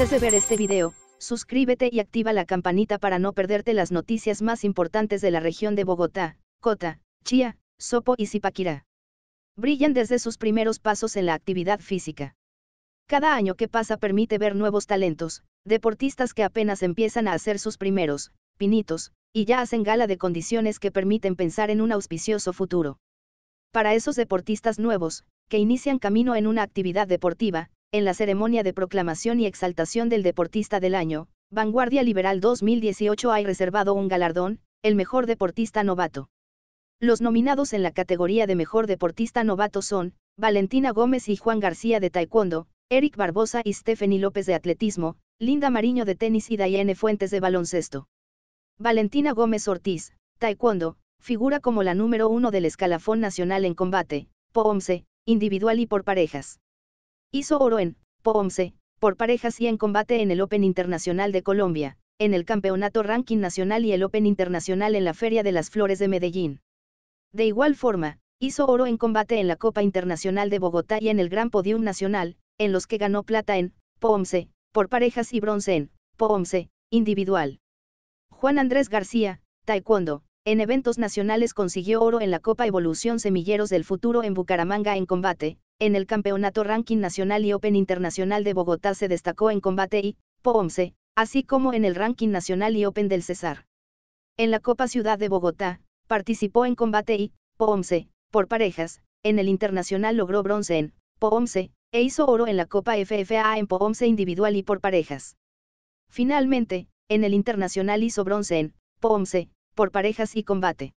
Antes de ver este video, suscríbete y activa la campanita para no perderte las noticias más importantes de la región de Bogotá, Cota, Chía, Sopo y Zipaquirá. Brillan desde sus primeros pasos en la actividad física. Cada año que pasa permite ver nuevos talentos, deportistas que apenas empiezan a hacer sus primeros, pinitos, y ya hacen gala de condiciones que permiten pensar en un auspicioso futuro. Para esos deportistas nuevos, que inician camino en una actividad deportiva, en la ceremonia de proclamación y exaltación del Deportista del Año, Vanguardia Liberal 2018 hay reservado un galardón, el mejor deportista novato. Los nominados en la categoría de mejor deportista novato son, Valentina Gómez y Juan García de Taekwondo, Eric Barbosa y Stephanie López de Atletismo, Linda Mariño de Tenis y Dayane Fuentes de Baloncesto. Valentina Gómez Ortiz, Taekwondo, figura como la número uno del escalafón nacional en combate, po individual y por parejas. Hizo oro en POMSE, por parejas y en combate en el Open Internacional de Colombia, en el Campeonato Ranking Nacional y el Open Internacional en la Feria de las Flores de Medellín. De igual forma, hizo oro en combate en la Copa Internacional de Bogotá y en el Gran Podium Nacional, en los que ganó plata en POMSE, por parejas y bronce en POMSE, individual. Juan Andrés García, Taekwondo, en eventos nacionales consiguió oro en la Copa Evolución Semilleros del Futuro en Bucaramanga en combate, en el Campeonato Ranking Nacional y Open Internacional de Bogotá se destacó en combate y POMSE, así como en el Ranking Nacional y Open del César. En la Copa Ciudad de Bogotá, participó en combate y POMSE, por parejas, en el Internacional logró bronce en POMSE, e hizo oro en la Copa FFA en POMSE individual y por parejas. Finalmente, en el Internacional hizo bronce en POMSE, por parejas y combate.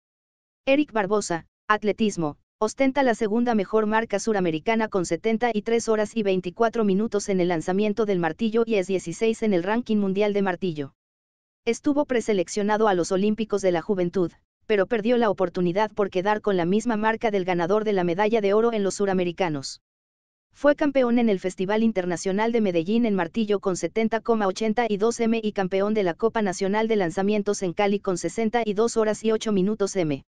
Eric Barbosa, atletismo, ostenta la segunda mejor marca suramericana con 73 horas y 24 minutos en el lanzamiento del martillo y es 16 en el ranking mundial de martillo. Estuvo preseleccionado a los Olímpicos de la Juventud, pero perdió la oportunidad por quedar con la misma marca del ganador de la medalla de oro en los suramericanos. Fue campeón en el Festival Internacional de Medellín en martillo con 70,82 m y campeón de la Copa Nacional de Lanzamientos en Cali con 62 horas y 8 minutos m.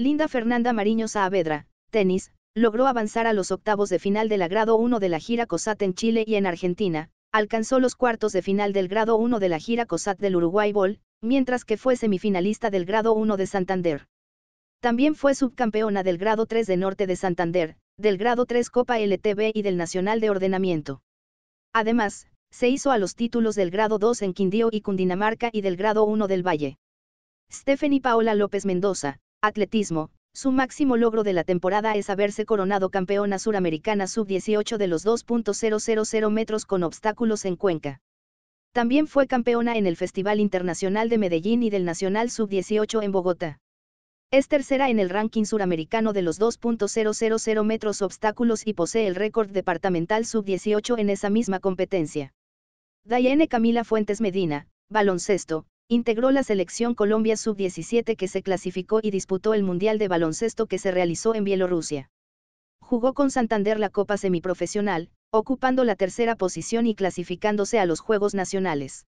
Linda Fernanda Mariño Saavedra, tenis, logró avanzar a los octavos de final de la grado 1 de la gira COSAT en Chile y en Argentina, alcanzó los cuartos de final del grado 1 de la gira COSAT del Uruguay Bowl, mientras que fue semifinalista del grado 1 de Santander. También fue subcampeona del grado 3 de Norte de Santander, del grado 3 Copa LTB y del Nacional de Ordenamiento. Además, se hizo a los títulos del grado 2 en Quindío y Cundinamarca y del grado 1 del Valle. Stephanie Paola López Mendoza, Atletismo. Su máximo logro de la temporada es haberse coronado campeona suramericana sub-18 de los 2.000 metros con obstáculos en Cuenca. También fue campeona en el Festival Internacional de Medellín y del Nacional Sub-18 en Bogotá. Es tercera en el ranking suramericano de los 2.000 metros obstáculos y posee el récord departamental sub-18 en esa misma competencia. Dayane Camila Fuentes Medina, baloncesto, Integró la selección Colombia sub-17 que se clasificó y disputó el Mundial de Baloncesto que se realizó en Bielorrusia. Jugó con Santander la Copa Semiprofesional, ocupando la tercera posición y clasificándose a los Juegos Nacionales.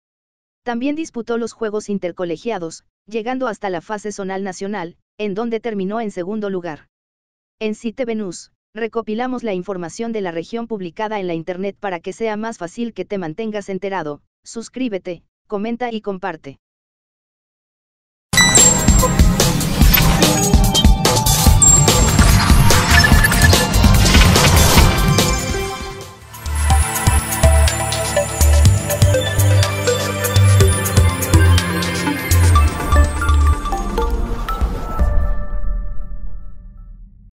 También disputó los Juegos Intercolegiados, llegando hasta la fase zonal nacional, en donde terminó en segundo lugar. En Cite Venus, recopilamos la información de la región publicada en la Internet para que sea más fácil que te mantengas enterado, suscríbete, comenta y comparte.